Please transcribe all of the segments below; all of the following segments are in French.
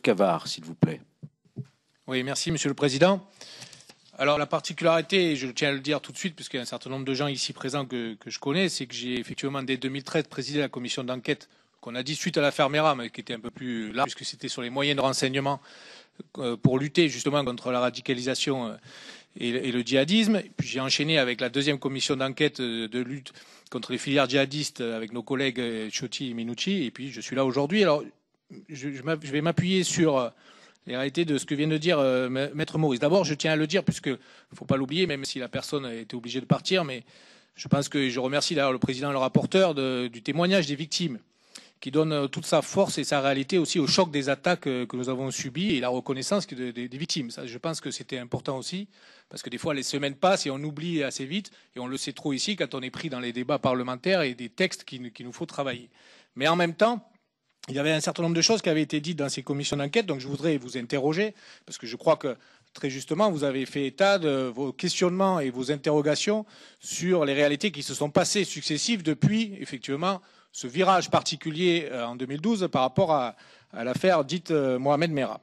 Cavard, s'il vous plaît. Oui, merci, Monsieur le Président. Alors la particularité, et je tiens à le dire tout de suite, puisqu'il y a un certain nombre de gens ici présents que, je connais, c'est que j'ai effectivement, dès 2013, présidé la commission d'enquête qu'on a dit suite à l'affaire Mera, mais qui était un peu plus large, puisque c'était sur les moyens de renseignement euh, pour lutter justement contre la radicalisation euh, et le djihadisme. Puis j'ai enchaîné avec la deuxième commission d'enquête euh, de lutte contre les filières djihadistes avec nos collègues Choti et Minucci. Et puis je suis là aujourd'hui. Alors je, vais m'appuyer sur euh, les réalités de ce que vient de dire euh, Maître Maurice. D'abord, je tiens à le dire, puisque ne faut pas l'oublier, même si la personne a été obligée de partir, mais je pense que je remercie d'ailleurs le président et le rapporteur du témoignage des victimes, qui donne euh, toute sa force et sa réalité aussi au choc des attaques que nous avons subies et la reconnaissance des victimes. je pense que c'était important aussi, parce que des fois, les semaines passent et on oublie assez vite, et on le sait trop ici quand on est pris dans les débats parlementaires et des textes qu'il nous faut travailler. Mais en même temps, il y avait un certain nombre de choses qui avaient été dites dans ces commissions d'enquête, donc je voudrais vous interroger, parce que je crois que très justement, vous avez fait état de vos questionnements et vos interrogations sur les réalités qui se sont passées successives depuis, effectivement, ce virage particulier euh, en 2012 par rapport à, l'affaire dite euh, Mohamed Merah.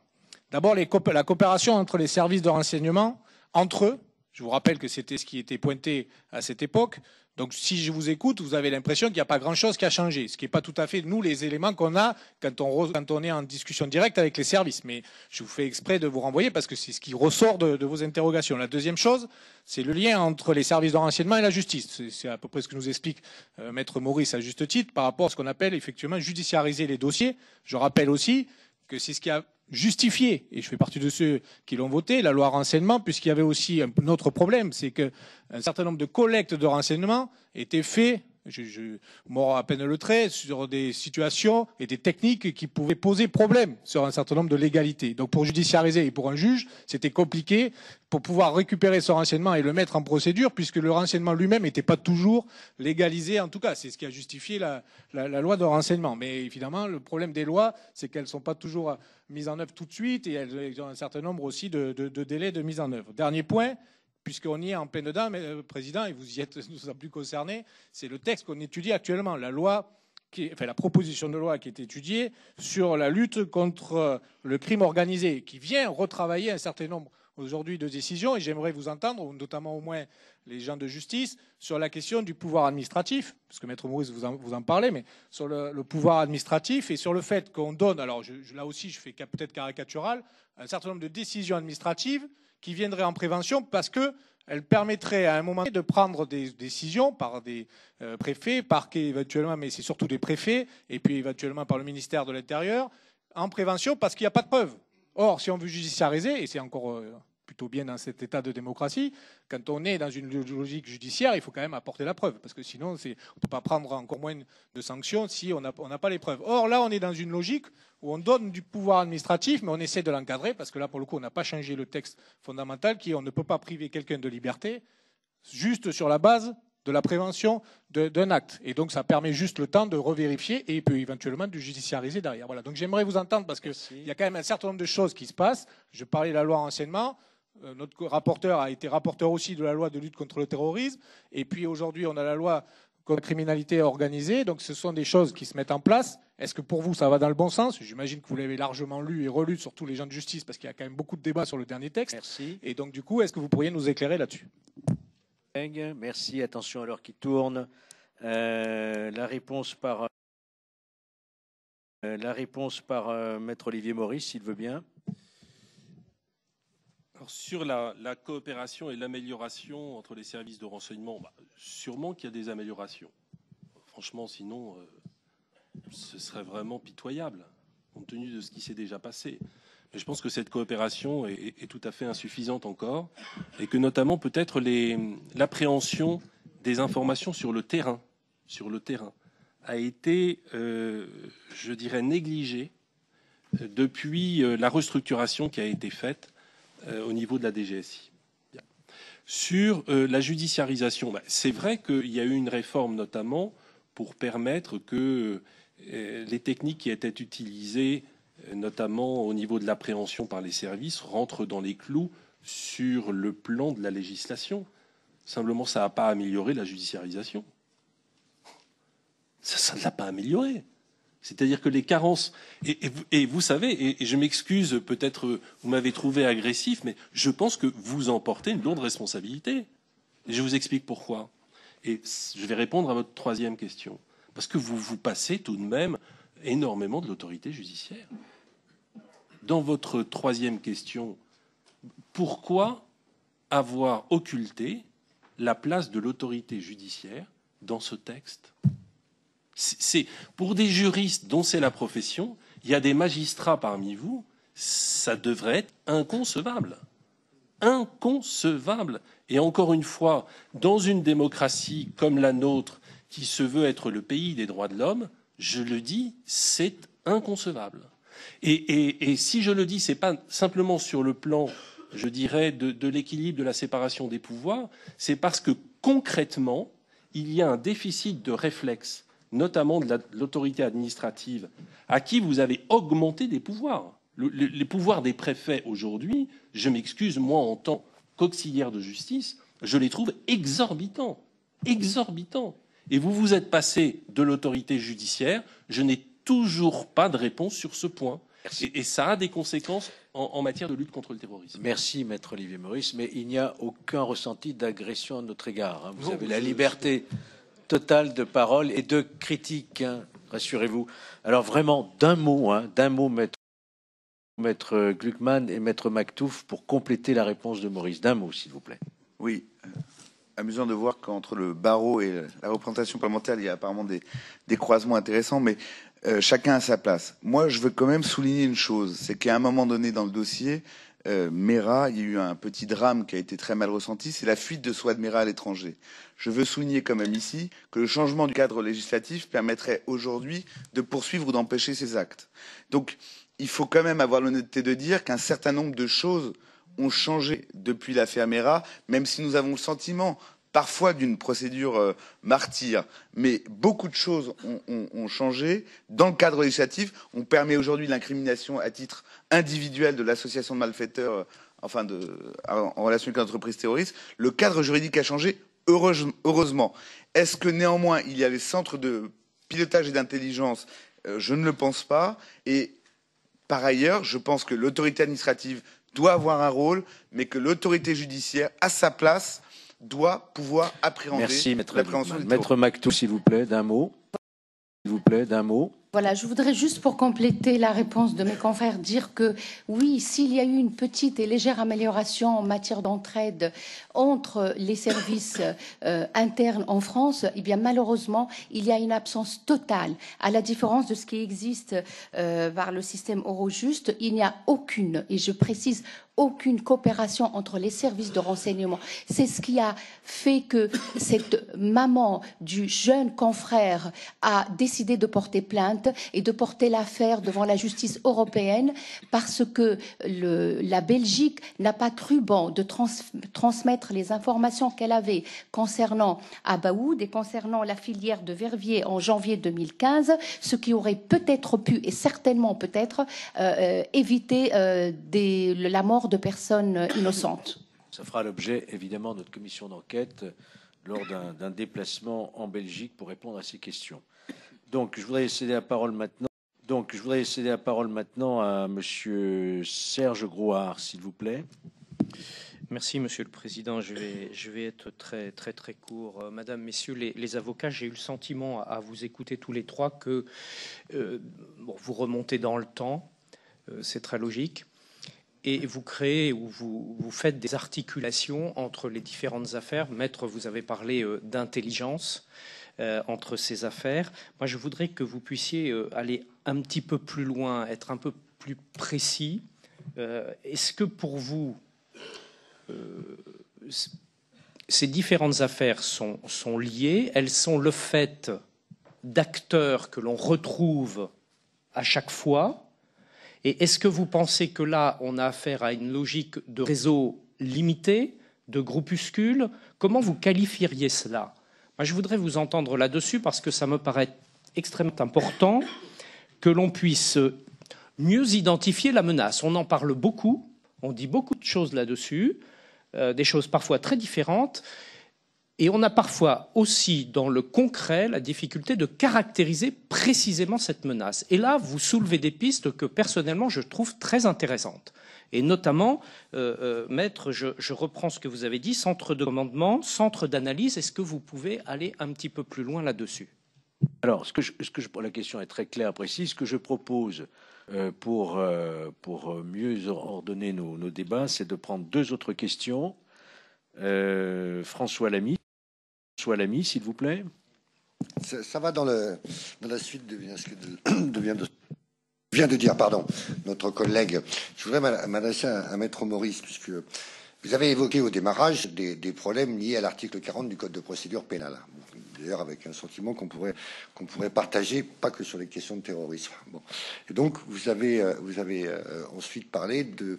D'abord, la coopération entre les services de renseignement, entre eux, je vous rappelle que c'était ce qui était pointé à cette époque, donc si je vous écoute, vous avez l'impression qu'il n'y a pas grand-chose qui a changé, ce qui n'est pas tout à fait, nous, les éléments qu'on a quand on, quand on, est en discussion directe avec les services. Mais je vous fais exprès de vous renvoyer parce que c'est ce qui ressort de, vos interrogations. La deuxième chose, c'est le lien entre les services de renseignement et la justice. C'est à peu près ce que nous explique euh, Maître Maurice à juste titre par rapport à ce qu'on appelle effectivement judiciariser les dossiers. Je rappelle aussi que c'est ce qui a justifié, et je fais partie de ceux qui l'ont voté, la loi renseignement, puisqu'il y avait aussi un autre problème, c'est qu'un certain nombre de collectes de renseignements étaient faites je, je mords à peine le trait, sur des situations et des techniques qui pouvaient poser problème sur un certain nombre de légalités. Donc pour judiciariser et pour un juge, c'était compliqué pour pouvoir récupérer ce renseignement et le mettre en procédure, puisque le renseignement lui-même n'était pas toujours légalisé, en tout cas. C'est ce qui a justifié la, loi de renseignement. Mais évidemment, le problème des lois, c'est qu'elles ne sont pas toujours mises en œuvre tout de suite et elles ont un certain nombre aussi de, de délais de mise en œuvre. Dernier point, puisqu'on y est en peine dedans, mais, euh, Président, et vous y êtes nous plus concernés, c'est le texte qu'on étudie actuellement, la loi la proposition de loi qui est étudiée sur la lutte contre euh, le crime organisé, qui vient retravailler un certain nombre aujourd'hui de décisions, et j'aimerais vous entendre, notamment au moins les gens de justice, sur la question du pouvoir administratif, parce que Maître Maurice vous en, parlez, parlait, mais sur le, pouvoir administratif et sur le fait qu'on donne, alors là aussi je fais peut-être caricatural, un certain nombre de décisions administratives qui viendrait en prévention parce qu'elle permettrait à un moment donné de prendre des décisions par des euh, préfets, parquets éventuellement, mais c'est surtout des préfets, et puis éventuellement par le ministère de l'Intérieur, en prévention parce qu'il n'y a pas de preuves. Or, si on veut judiciariser, et c'est encore euh, plutôt bien dans cet état de démocratie. Quand on est dans une logique judiciaire, il faut quand même apporter la preuve, parce que sinon, on ne peut pas prendre encore moins de sanctions si on n'a pas les preuves. Or, là, on est dans une logique où on donne du pouvoir administratif, mais on essaie de l'encadrer, parce que là, pour le coup, on n'a pas changé le texte fondamental, qui est on ne peut pas priver quelqu'un de liberté juste sur la base de la prévention d'un acte. Et donc, ça permet juste le temps de revérifier et peut éventuellement de judiciariser derrière. Voilà. Donc, j'aimerais vous entendre parce qu'il y a quand même un certain nombre de choses qui se passent. Je parlais de la loi anciennement. Euh, notre rapporteur a été rapporteur aussi de la loi de lutte contre le terrorisme. Et puis aujourd'hui, on a la loi contre la criminalité organisée. Donc ce sont des choses qui se mettent en place. Est-ce que pour vous, ça va dans le bon sens J'imagine que vous l'avez largement lu et relu, surtout les gens de justice, parce qu'il y a quand même beaucoup de débats sur le dernier texte. Merci. Et donc du coup, est-ce que vous pourriez nous éclairer là-dessus Merci. Attention à l'heure qui tourne. Euh, la réponse par, euh, la réponse par Maître Olivier Maurice, s'il veut bien sur la, coopération et l'amélioration entre les services de renseignement, bah, sûrement qu'il y a des améliorations. Franchement, sinon, euh, ce serait vraiment pitoyable, compte tenu de ce qui s'est déjà passé. Mais je pense que cette coopération est, tout à fait insuffisante encore, et que notamment peut-être l'appréhension des informations sur le terrain, sur le terrain, a été, euh, je dirais, négligée euh, depuis la restructuration qui a été faite euh, au niveau de la DGSI. Sur euh, la judiciarisation, bah, c'est vrai qu'il y a eu une réforme notamment pour permettre que euh, les techniques qui étaient utilisées, notamment au niveau de l'appréhension par les services, rentrent dans les clous sur le plan de la législation. Simplement, ça n'a pas amélioré la judiciarisation. Ça ne l'a pas amélioré. C'est-à-dire que les carences, et, vous, savez, et, je m'excuse, peut-être euh, vous m'avez trouvé agressif, mais je pense que vous en portez une lourde responsabilité. je vous explique pourquoi. Et je vais répondre à votre troisième question. Parce que vous vous passez tout de même énormément de l'autorité judiciaire. Dans votre troisième question, pourquoi avoir occulté la place de l'autorité judiciaire dans ce texte c'est pour des juristes dont c'est la profession, il y a des magistrats parmi vous, ça devrait être inconcevable. Inconcevable. Et encore une fois, dans une démocratie comme la nôtre, qui se veut être le pays des droits de l'homme, je le dis, c'est inconcevable. Et, si je le dis, c'est pas simplement sur le plan, je dirais, de l'équilibre de la séparation des pouvoirs, c'est parce que concrètement, il y a un déficit de réflexe notamment de l'autorité administrative, à qui vous avez augmenté des pouvoirs. les pouvoirs des préfets aujourd'hui, je m'excuse, moi en tant qu'auxiliaire de justice, je les trouve exorbitants. Exorbitants. Et vous vous êtes passé de l'autorité judiciaire, je n'ai toujours pas de réponse sur ce point. Et, ça a des conséquences en, matière de lutte contre le terrorisme. Merci, maître Olivier Maurice, mais il n'y a aucun ressenti d'agression à notre égard. Hein. Vous avez la liberté. Total de paroles et de critiques, hein, rassurez-vous. Alors vraiment, d'un mot, hein, d'un mot, maître, Gluckman et maître Mactouf, pour compléter la réponse de Maurice. D'un mot, s'il vous plaît. Oui, euh, amusant de voir qu'entre le barreau et la représentation parlementaire, il y a apparemment des, croisements intéressants, mais euh, chacun a sa place. Moi, je veux quand même souligner une chose, c'est qu'à un moment donné dans le dossier, euh, Mera, il y a eu un petit drame qui a été très mal ressenti, c'est la fuite de Soi Mera à l'étranger. Je veux souligner quand même ici que le changement du cadre législatif permettrait aujourd'hui de poursuivre ou d'empêcher ces actes. Donc il faut quand même avoir l'honnêteté de dire qu'un certain nombre de choses ont changé depuis l'affaire Mera, même si nous avons le sentiment parfois d'une procédure euh, martyre, mais beaucoup de choses ont, changé. Dans le cadre législatif, on permet aujourd'hui l'incrimination à titre individuel de l'association de malfaiteurs, euh, enfin en relation avec l'entreprise terroriste. Le cadre juridique a changé, heureusement. Est-ce que néanmoins il y a les centres de pilotage et d'intelligence euh, Je ne le pense pas. Et par ailleurs, je pense que l'autorité administrative doit avoir un rôle, mais que l'autorité judiciaire, à sa place, doit pouvoir appréhender l'appréhension des Merci, Maître Mactou, s'il vous plaît, d'un mot. S'il vous plaît, d'un mot. Voilà, je voudrais juste pour compléter la réponse de mes confrères dire que oui, s'il y a eu une petite et légère amélioration en matière d'entraide entre les services euh, internes en France, eh bien malheureusement, il y a une absence totale. À la différence de ce qui existe vers euh, par le système Eurojust, il n'y a aucune, et je précise aucune coopération entre les services de renseignement. C'est ce qui a fait que cette maman du jeune confrère a décidé de porter plainte et de porter l'affaire devant la justice européenne parce que la Belgique n'a pas cru bon de transmettre les informations qu'elle avait concernant Abaoud et concernant la filière de Verviers en janvier 2015, ce qui aurait peut-être pu et certainement peut-être euh, euh, éviter euh, la mort de personnes innocentes. Ça fera l'objet évidemment de notre commission d'enquête lors d'un déplacement en Belgique pour répondre à ces questions. Donc, je voudrais céder la parole maintenant. à Monsieur Serge Grouard, s'il vous plaît. Merci, Monsieur le Président. Je vais, être très, très, très court. Euh, Madame, Messieurs les, avocats, j'ai eu le sentiment, à, vous écouter tous les trois, que euh, vous remontez dans le temps, euh, c'est très logique, et vous créez ou vous, faites des articulations entre les différentes affaires. Maître, vous avez parlé d'intelligence. Euh, entre ces affaires. Moi, je voudrais que vous puissiez euh, aller un petit peu plus loin, être un peu plus précis. Euh, est-ce que pour vous, ces différentes affaires sont, liées, elles sont le fait d'acteurs que l'on retrouve à chaque fois. Et est-ce que vous pensez que là, on a affaire à une logique de réseau limité, de groupuscule Comment vous qualifieriez cela je voudrais vous entendre là-dessus parce que ça me paraît extrêmement important que l'on puisse mieux identifier la menace. On en parle beaucoup, on dit beaucoup de choses là-dessus, euh, des choses parfois très différentes, et on a parfois aussi dans le concret la difficulté de caractériser précisément cette menace. Et là, vous soulevez des pistes que personnellement je trouve très intéressantes. Et notamment, euh, euh, maître, je, reprends ce que vous avez dit, centre de commandement, centre d'analyse, est-ce que vous pouvez aller un petit peu plus loin là-dessus Alors, la question est très claire, précise. Ce que je propose euh, pour, mieux ordonner nos, nos débats, c'est de prendre deux autres questions. François Lamy Soit l'ami, s'il vous plaît. Ça, va dans, le, la suite de, ce que vient de dire pardon, notre collègue. Je voudrais m'adresser à, Maître Maurice, puisque vous avez évoqué au démarrage des, problèmes liés à l'article 40 du Code de procédure pénale d'ailleurs avec un sentiment qu'on pourrait, pourrait partager, pas que sur les questions de terrorisme. Et donc, vous avez, euh, euh, ensuite parlé de,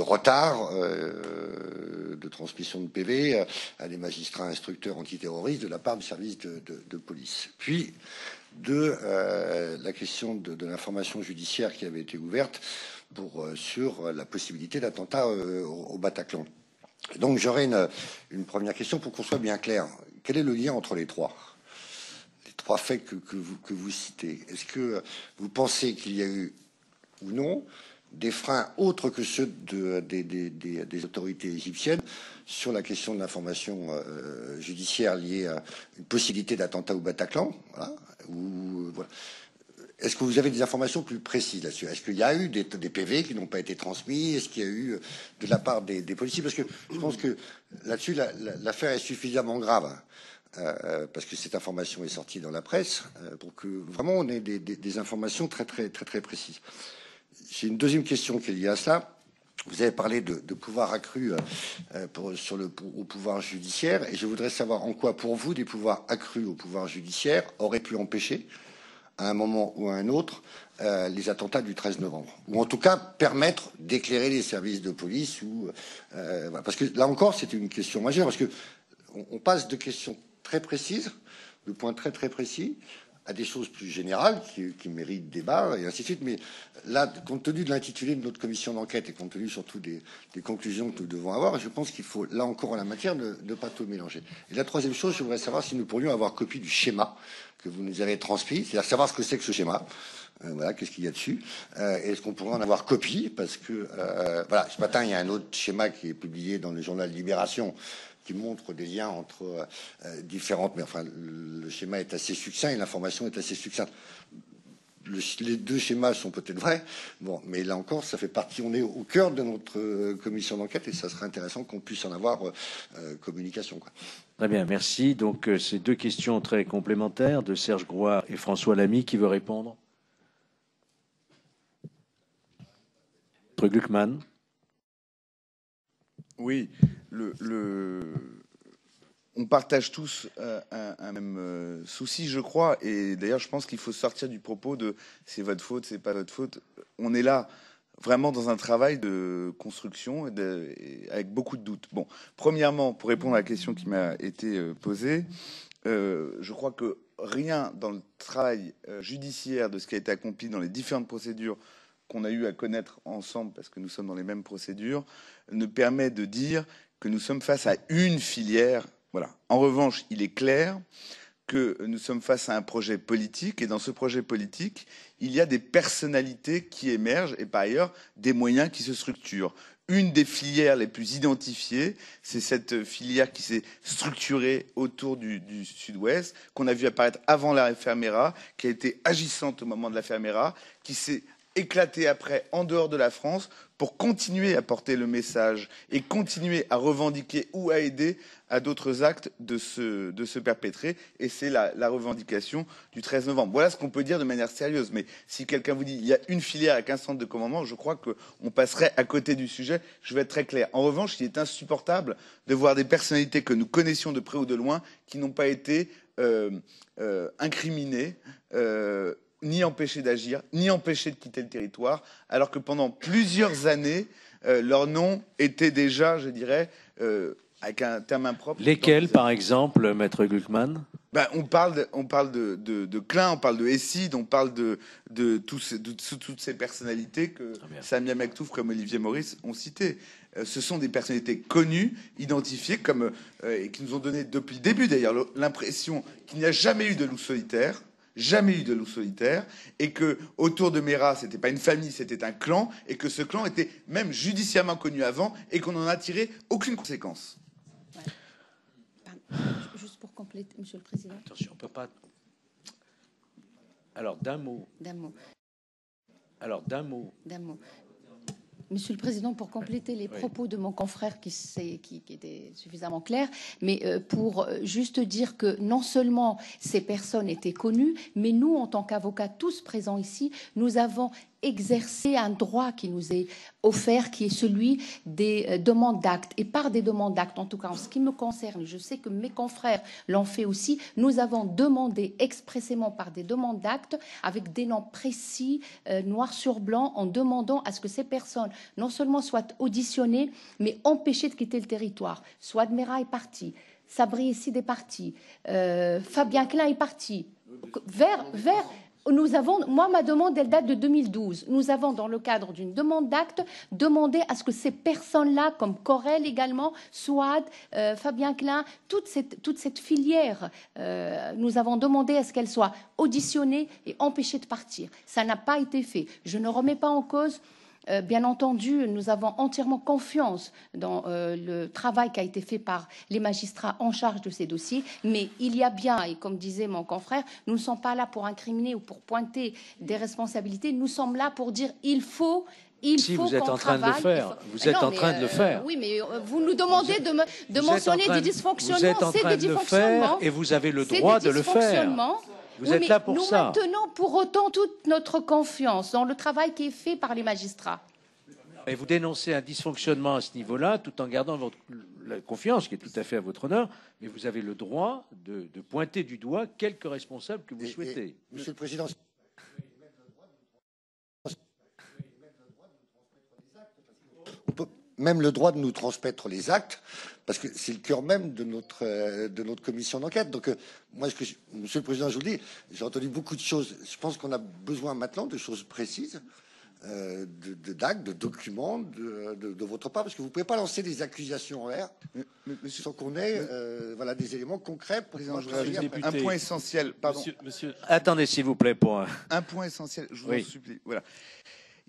retard euh, de transmission de PV à des magistrats instructeurs antiterroristes de la part du service de, police. Puis, de la question de, l'information judiciaire qui avait été ouverte sur la possibilité d'attentat au, Bataclan. donc j'aurais une, une, première question pour qu'on soit bien clair. Quel est le lien entre les trois Les trois faits que, vous, que vous citez. Est-ce que vous pensez qu'il y a eu ou non des freins autres que ceux des, autorités égyptiennes sur la question de l'information euh, judiciaire liée à une possibilité d'attentat au Bataclan voilà. Est-ce que vous avez des informations plus précises là-dessus Est-ce qu'il y a eu des, PV qui n'ont pas été transmis Est-ce qu'il y a eu de la part des, policiers Parce que je pense que là-dessus, l'affaire est suffisamment grave. Hein. Euh, parce que cette information est sortie dans la presse, euh, pour que vraiment on ait des, informations très très très très précises. J'ai une deuxième question qui est liée à cela. Vous avez parlé de, pouvoir accru euh, au pouvoir judiciaire, et je voudrais savoir en quoi, pour vous, des pouvoirs accrus au pouvoir judiciaire auraient pu empêcher à un moment ou à un autre euh, les attentats du 13 novembre, ou en tout cas permettre d'éclairer les services de police, ou euh, parce que là encore c'est une question majeure, parce que on, passe de questions très précises, de points très très précis, à des choses plus générales qui, qui, méritent débat et ainsi de suite. Mais là, compte tenu de l'intitulé de notre commission d'enquête et compte tenu surtout des, des, conclusions que nous devons avoir, je pense qu'il faut, là encore en la matière, ne, pas tout mélanger. Et la troisième chose, je voudrais savoir si nous pourrions avoir copie du schéma que vous nous avez transmis, c'est-à-dire savoir ce que c'est que ce schéma. Euh, voilà, qu'est-ce qu'il y a dessus euh, Est-ce qu'on pourrait en avoir copie Parce que euh, euh, voilà, ce matin, il y a un autre schéma qui est publié dans le journal Libération qui montre des liens entre euh, euh, différentes. Mais enfin, le schéma est assez succinct et l'information est assez succincte. les deux schémas sont peut-être vrais, bon, mais là encore, ça fait partie. On est au cœur de notre euh, commission d'enquête et ça serait intéressant qu'on puisse en avoir communication. Très bien, merci. Donc, ces deux questions très complémentaires de Serge Grois et François Lamy qui veut répondre. Gluckman. Oui, on partage tous euh, un, même euh, souci, je crois. Et d'ailleurs, je pense qu'il faut sortir du propos de c'est votre faute, c'est pas votre faute. On est là vraiment dans un travail de construction avec beaucoup de doutes. Bon, premièrement, pour répondre à la question qui m'a été euh, posée, je crois que rien dans le travail judiciaire de ce qui a été accompli dans les différentes procédures qu'on a eu à connaître ensemble, parce que nous sommes dans les mêmes procédures, ne permet de dire que nous sommes face à une filière. Voilà. En revanche, il est clair que nous sommes face à un projet politique et dans ce projet politique, il y a des personnalités qui émergent et par ailleurs des moyens qui se structurent. Une des filières les plus identifiées, c'est cette filière qui s'est structurée autour du, sud-ouest, qu'on a vu apparaître avant la Fermera, qui a été agissante au moment de la Fermera, qui s'est éclater après en dehors de la France pour continuer à porter le message et continuer à revendiquer ou à aider à d'autres actes de se, perpétrer. Et c'est la, revendication du 13 novembre. Voilà ce qu'on peut dire de manière sérieuse. Mais si quelqu'un vous dit il y a une filière avec un centre de commandement, je crois qu'on passerait à côté du sujet. Je vais être très clair. En revanche, il est insupportable de voir des personnalités que nous connaissions de près ou de loin qui n'ont pas été euh, euh, incriminées. Euh, ni empêcher d'agir, ni empêcher de quitter le territoire, alors que pendant plusieurs années, euh, leur nom était déjà, je dirais, euh, avec un terme impropre. Lesquels, par exemple, Maître Gluckman bah, on parle, de, on de, Klein, on parle de Essid, on parle de, tous, toutes ces personnalités que ah, Samia Mektouf comme Olivier Maurice ont citées. Euh, ce sont des personnalités connues, identifiées, et qui nous ont donné depuis le début d'ailleurs l'impression qu'il n'y a jamais eu de loup solitaire, jamais eu de loup solitaire, et que autour de Mera, n'était pas une famille, c'était un clan, et que ce clan était même judiciairement connu avant, et qu'on n'en a tiré aucune conséquence. Juste pour compléter, Monsieur le Président. Attention, on peut pas. Alors d'un mot. D'un mot. Alors d'un mot. D'un mot. Monsieur le Président, pour compléter les propos de mon confrère qui, qui, était suffisamment clair, mais euh, pour euh, juste dire que non seulement ces personnes étaient connues, mais nous, en tant qu'avocats tous présents ici, nous avons exercer un droit qui nous est offert, qui est celui des euh, demandes d'actes. Et par des demandes d'actes, en tout cas en ce qui me concerne, je sais que mes confrères l'ont fait aussi, nous avons demandé expressément par des demandes d'actes, avec des noms précis, euh, noir sur blanc, en demandant à ce que ces personnes, non seulement soient auditionnées, mais empêchées de quitter le territoire. Soit est parti, Sabri ici est parti, Fabien Klein est parti. vers, nous avons, moi, ma demande, elle date de 2012. Nous avons, dans le cadre d'une demande d'acte, demandé à ce que ces personnes-là, comme Corel également, Swad, euh, Fabien Klein, toute cette, filière, euh, nous avons demandé à ce qu'elles soient auditionnées et empêchées de partir. Ça n'a pas été fait. Je ne remets pas en cause euh, bien entendu, nous avons entièrement confiance dans euh, le travail qui a été fait par les magistrats en charge de ces dossiers, mais il y a bien, et comme disait mon confrère, nous ne sommes pas là pour incriminer ou pour pointer des responsabilités, nous sommes là pour dire il faut il si faut vous êtes en train de le faire, vous êtes en train de le faire. Oui, mais vous nous demandez de, de mentionner des dysfonctionnements. Vous êtes en train de le faire et vous avez le droit de le faire êtes nous maintenons pour autant toute notre confiance dans le travail qui est fait par les magistrats. Et vous dénoncez un dysfonctionnement à ce niveau-là, tout en gardant votre la confiance, qui est tout à fait à votre honneur, mais vous avez le droit de, pointer du doigt quelques responsables que vous souhaitez. monsieur le Président. même le droit de nous transmettre les actes, parce que c'est le cœur même de notre, euh, de notre commission d'enquête. Donc, euh, moi, Monsieur le Président, je vous le dis, j'ai entendu beaucoup de choses. Je pense qu'on a besoin maintenant de choses précises, euh, d'actes, de, documents de, de, votre part, parce que vous ne pouvez pas lancer des accusations en l'air sans qu'on ait euh, voilà, des éléments concrets pour Président, un point essentiel. Pardon. Attendez, s'il vous plaît, un... point essentiel. Je vous en supplie. Voilà.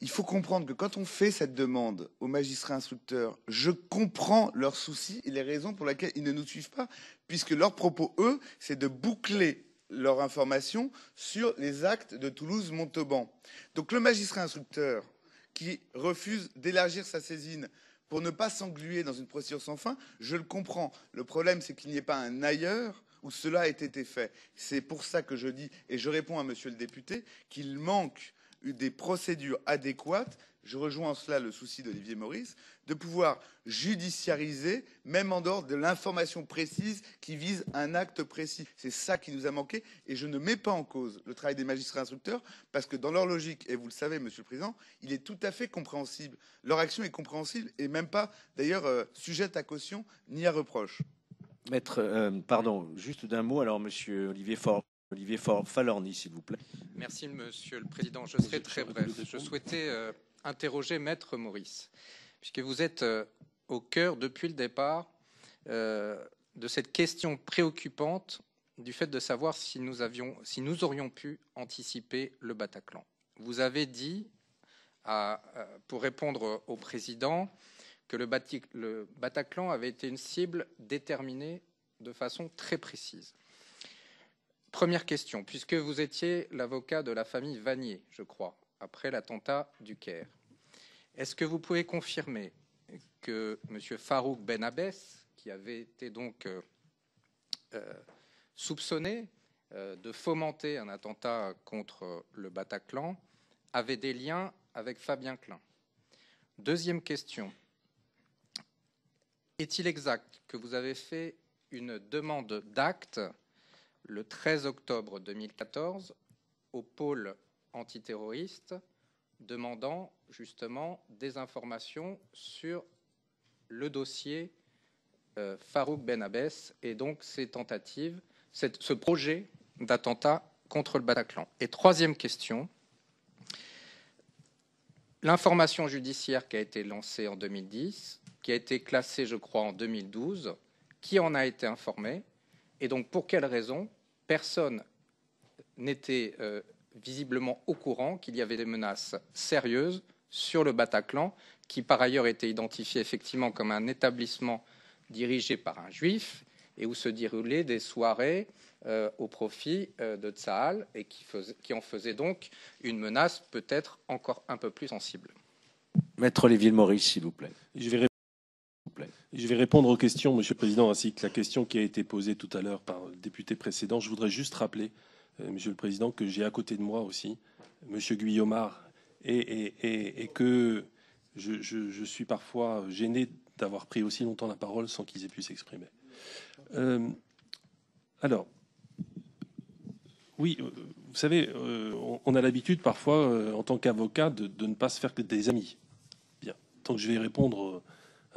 Il faut comprendre que quand on fait cette demande aux magistrats instructeurs, je comprends leurs soucis et les raisons pour lesquelles ils ne nous suivent pas, puisque leur propos, eux, c'est de boucler leur information sur les actes de Toulouse-Montauban. Donc le magistrat instructeur qui refuse d'élargir sa saisine pour ne pas s'engluer dans une procédure sans fin, je le comprends. Le problème, c'est qu'il n'y ait pas un ailleurs où cela ait été fait. C'est pour ça que je dis, et je réponds à monsieur le député, qu'il manque des procédures adéquates, je rejoins en cela le souci d'Olivier Maurice, de pouvoir judiciariser, même en dehors de l'information précise qui vise un acte précis. C'est ça qui nous a manqué, et je ne mets pas en cause le travail des magistrats instructeurs, parce que dans leur logique, et vous le savez, Monsieur le Président, il est tout à fait compréhensible. Leur action est compréhensible, et même pas, d'ailleurs, euh, sujette à caution ni à reproche. Maître, euh, pardon, juste d'un mot, alors, Monsieur Olivier Faure. Olivier Falorni, s'il vous plaît. Merci, Monsieur le Président. Je serai très bref. Je souhaitais euh, interroger Maître Maurice, puisque vous êtes euh, au cœur, depuis le départ, euh, de cette question préoccupante du fait de savoir si nous, avions, si nous aurions pu anticiper le Bataclan. Vous avez dit, pour répondre au Président, que le Bataclan avait été une cible déterminée de façon très précise. Première question, puisque vous étiez l'avocat de la famille Vanier, je crois, après l'attentat du Caire, est-ce que vous pouvez confirmer que M. Farouk Benabès, qui avait été donc euh, euh, soupçonné euh, de fomenter un attentat contre le Bataclan, avait des liens avec Fabien Klein Deuxième question, est-il exact que vous avez fait une demande d'acte le 13 octobre 2014 au pôle antiterroriste demandant justement des informations sur le dossier euh, Farouk Ben Abbès et donc ses tentatives, ce projet d'attentat contre le Bataclan. Et troisième question, l'information judiciaire qui a été lancée en 2010, qui a été classée je crois en 2012, qui en a été informée et donc pour quelles raisons personne n'était euh, visiblement au courant qu'il y avait des menaces sérieuses sur le Bataclan, qui par ailleurs était identifié effectivement comme un établissement dirigé par un juif et où se déroulaient des soirées euh, au profit euh, de Tsahal et qui, en faisait donc une menace peut-être encore un peu plus sensible. Maître Olivier maurice s'il vous plaît. Je vais répondre aux questions, Monsieur le Président, ainsi que la question qui a été posée tout à l'heure par le député précédent. Je voudrais juste rappeler, euh, Monsieur le Président, que j'ai à côté de moi aussi Monsieur Guillomard et, que je, suis parfois gêné d'avoir pris aussi longtemps la parole sans qu'ils aient pu s'exprimer. Euh, alors, oui, vous savez, euh, on a l'habitude parfois, en tant qu'avocat, de, ne pas se faire que des amis. Bien, tant que je vais répondre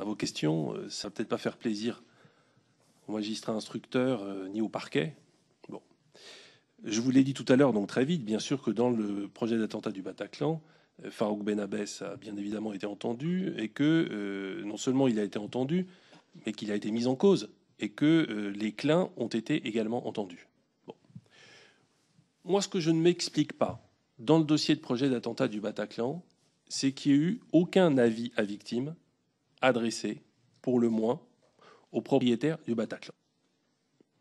à vos questions, euh, ça va peut-être pas faire plaisir au magistrat instructeur euh, ni au parquet. Bon. Je vous l'ai dit tout à l'heure, donc très vite, bien sûr que dans le projet d'attentat du Bataclan, euh, Farouk Ben abbès a bien évidemment été entendu et que non seulement il a été entendu, mais qu'il a été mis en cause et que les clins ont été également entendus. Moi, ce que je ne m'explique pas dans le dossier de projet d'attentat du Bataclan, c'est qu'il n'y a eu aucun avis à victime adressé, pour le moins, aux propriétaires du Bataclan.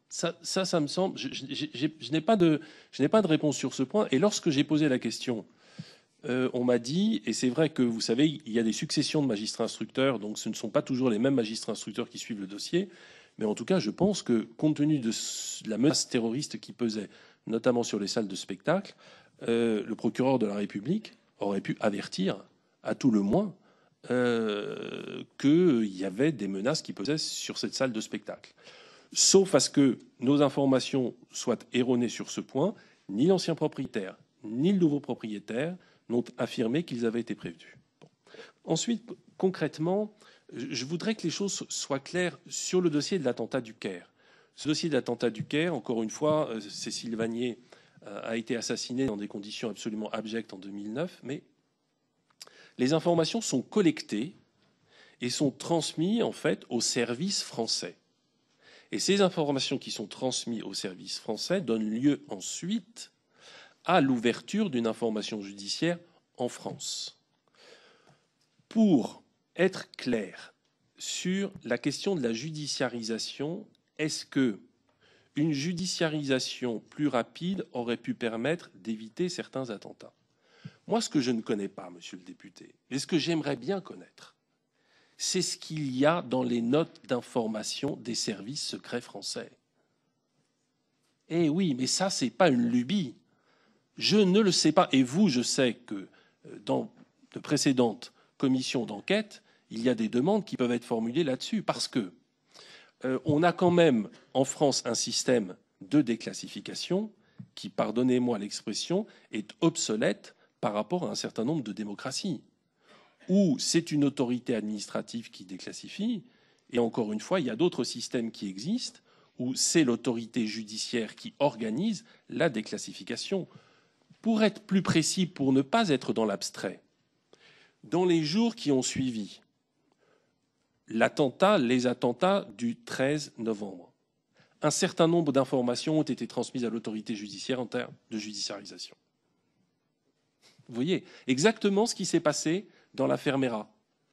Ça, ça, me semble. Je, n'ai pas, de, réponse sur ce point. Et lorsque j'ai posé la question, euh, on m'a dit, et c'est vrai que vous savez, il y a des successions de magistrats instructeurs, donc ce ne sont pas toujours les mêmes magistrats instructeurs qui suivent le dossier. Mais en tout cas, je pense que compte tenu de, la menace terroriste qui pesait, notamment sur les salles de spectacle, euh, le procureur de la République aurait pu avertir, à tout le moins, euh, qu'il y avait des menaces qui pesaient sur cette salle de spectacle. Sauf à ce que nos informations soient erronées sur ce point, ni l'ancien propriétaire, ni le nouveau propriétaire n'ont affirmé qu'ils avaient été prévenus. Ensuite, concrètement, je voudrais que les choses soient claires sur le dossier de l'attentat du Caire. Ce dossier de l'attentat du Caire, encore une fois, euh, Cécile Vanier euh, a été assassinée dans des conditions absolument abjectes en 2009, mais les informations sont collectées et sont transmises en fait aux français. Et ces informations qui sont transmises au service français donnent lieu ensuite à l'ouverture d'une information judiciaire en France. Pour être clair sur la question de la judiciarisation, est-ce que une judiciarisation plus rapide aurait pu permettre d'éviter certains attentats moi, ce que je ne connais pas, monsieur le député, et ce que j'aimerais bien connaître, c'est ce qu'il y a dans les notes d'information des services secrets français. Eh oui, mais ça, ce n'est pas une lubie. Je ne le sais pas. Et vous, je sais que euh, dans de précédentes commissions d'enquête, il y a des demandes qui peuvent être formulées là-dessus. Parce que euh, on a quand même en France un système de déclassification qui, pardonnez-moi l'expression, est obsolète par rapport à un certain nombre de démocraties, où c'est une autorité administrative qui déclassifie, et encore une fois, il y a d'autres systèmes qui existent où c'est l'autorité judiciaire qui organise la déclassification. Pour être plus précis, pour ne pas être dans l'abstrait, dans les jours qui ont suivi l'attentat, les attentats du 13 novembre, un certain nombre d'informations ont été transmises à l'autorité judiciaire en termes de judiciarisation. Vous voyez, exactement ce qui s'est passé dans l'affaire Mera.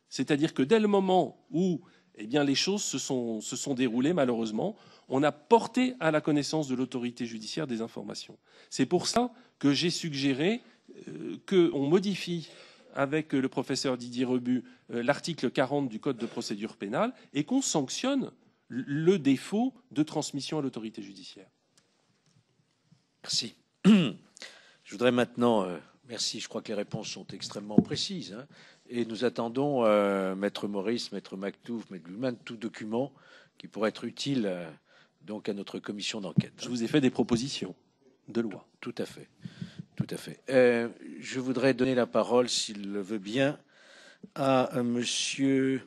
C'est-à-dire que dès le moment où eh bien, les choses se sont, déroulées, malheureusement, on a porté à la connaissance de l'autorité judiciaire des informations. C'est pour ça que j'ai suggéré euh, qu'on modifie avec le professeur Didier Rebu euh, l'article 40 du Code de procédure pénale et qu'on sanctionne le défaut de transmission à l'autorité judiciaire. Merci. Je voudrais maintenant euh, Merci. Je crois que les réponses sont extrêmement précises. Hein. Et nous attendons, euh, Maître Maurice, Maître Mactouf, Maître Gulman, tout document qui pourrait être utile euh, donc à notre commission d'enquête. Je vous ai fait des propositions de loi. Tout, à fait. Tout à fait. Euh, je voudrais donner la parole, s'il le veut bien, à Monsieur